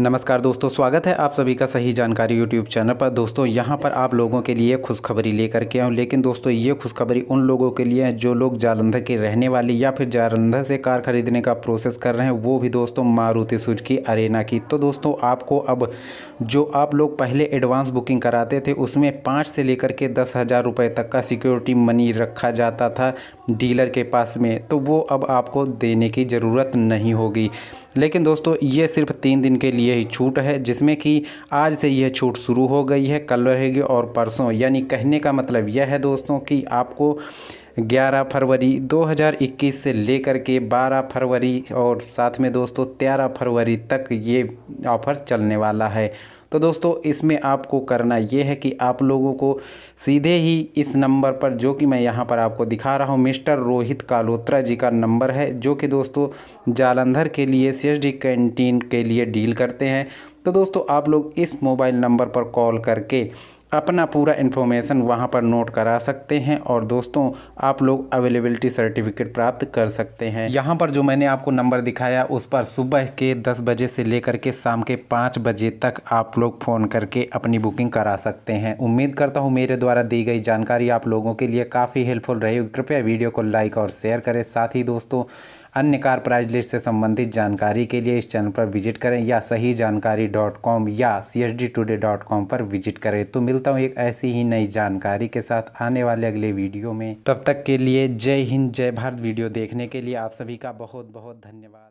नमस्कार दोस्तों स्वागत है आप सभी का सही जानकारी यूट्यूब चैनल पर दोस्तों यहाँ पर आप लोगों के लिए खुशखबरी लेकर के आऊँ लेकिन दोस्तों ये खुशखबरी उन लोगों के लिए है जो लोग जालंधर के रहने वाले या फिर जालंधर से कार खरीदने का प्रोसेस कर रहे हैं वो भी दोस्तों मारुति सुजुकी अरेना की तो दोस्तों आपको अब जो आप लोग पहले एडवांस बुकिंग कराते थे उसमें पाँच से लेकर के दस हज़ार रुपये तक का सिक्योरिटी मनी रखा जाता था डीलर के पास में तो वो अब आपको देने की ज़रूरत नहीं होगी लेकिन दोस्तों ये सिर्फ तीन दिन के लिए ही छूट है जिसमें कि आज से यह छूट शुरू हो गई है कल रहेगी और परसों यानी कहने का मतलब यह है दोस्तों कि आपको 11 फरवरी 2021 से लेकर के 12 फरवरी और साथ में दोस्तों 13 फरवरी तक ये ऑफ़र चलने वाला है तो दोस्तों इसमें आपको करना ये है कि आप लोगों को सीधे ही इस नंबर पर जो कि मैं यहाँ पर आपको दिखा रहा हूँ मिस्टर रोहित कालोत्रा जी का नंबर है जो कि दोस्तों जालंधर के लिए सी कैंटीन के लिए डील करते हैं तो दोस्तों आप लोग इस मोबाइल नंबर पर कॉल करके अपना पूरा इन्फॉर्मेशन वहाँ पर नोट करा सकते हैं और दोस्तों आप लोग अवेलेबिलिटी सर्टिफिकेट प्राप्त कर सकते हैं यहाँ पर जो मैंने आपको नंबर दिखाया उस पर सुबह के 10 बजे से लेकर के शाम के 5 बजे तक आप लोग फ़ोन करके अपनी बुकिंग करा सकते हैं उम्मीद करता हूँ मेरे द्वारा दी गई जानकारी आप लोगों के लिए काफ़ी हेल्पफुल रहेगी कृपया वीडियो को लाइक और शेयर करें साथ ही दोस्तों अन्य कार प्राइज लिस्ट से संबंधित जानकारी के लिए इस चैनल पर विजिट करें या सही जानकारी डॉट कॉम या C H D today dot com पर विजिट करें तो मिलता हूँ एक ऐसी ही नई जानकारी के साथ आने वाले अगले वीडियो में तब तक के लिए जय हिंद जय भारत वीडियो देखने के लिए आप सभी का बहुत बहुत धन्यवाद